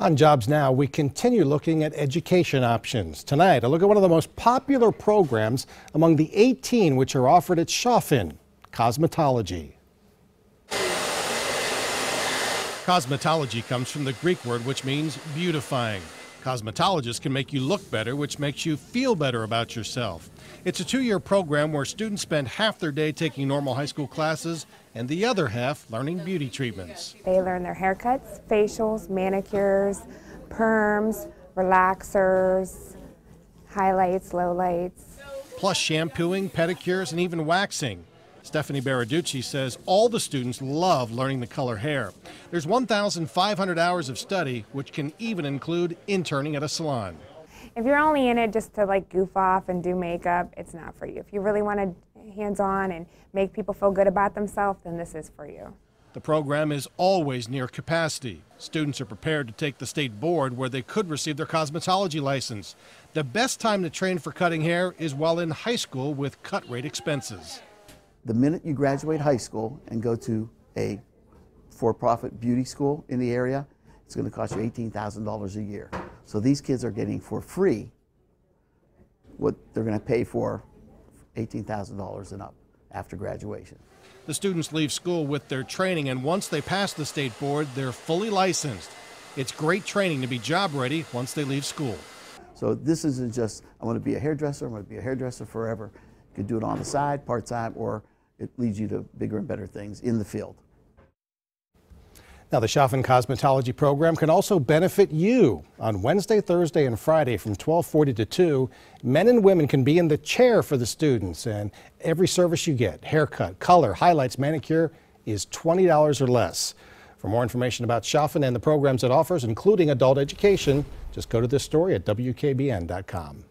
On Jobs Now, we continue looking at education options. Tonight, a look at one of the most popular programs among the 18 which are offered at Chaffin, cosmetology. Cosmetology comes from the Greek word which means beautifying. Cosmetologists can make you look better, which makes you feel better about yourself. It's a two year program where students spend half their day taking normal high school classes and the other half learning beauty treatments. They learn their haircuts, facials, manicures, perms, relaxers, highlights, lowlights. Plus shampooing, pedicures, and even waxing. Stephanie Baraducci says all the students love learning the color hair. There's 1,500 hours of study, which can even include interning at a salon. If you're only in it just to like goof off and do makeup, it's not for you. If you really want to hands on and make people feel good about themselves, then this is for you. The program is always near capacity. Students are prepared to take the state board where they could receive their cosmetology license. The best time to train for cutting hair is while in high school with cut rate expenses the minute you graduate high school and go to a for-profit beauty school in the area, it's going to cost you $18,000 a year. So these kids are getting for free what they're going to pay for $18,000 and up after graduation. The students leave school with their training, and once they pass the state board, they're fully licensed. It's great training to be job ready once they leave school. So this isn't just, I want to be a hairdresser, I'm going to be a hairdresser forever. You could do it on the side, part-time, or it leads you to bigger and better things in the field. Now, the Schaffen Cosmetology program can also benefit you. On Wednesday, Thursday, and Friday from 1240 to 2, men and women can be in the chair for the students, and every service you get, haircut, color, highlights, manicure, is $20 or less. For more information about Schaffen and the programs it offers, including adult education, just go to this story at WKBN.com.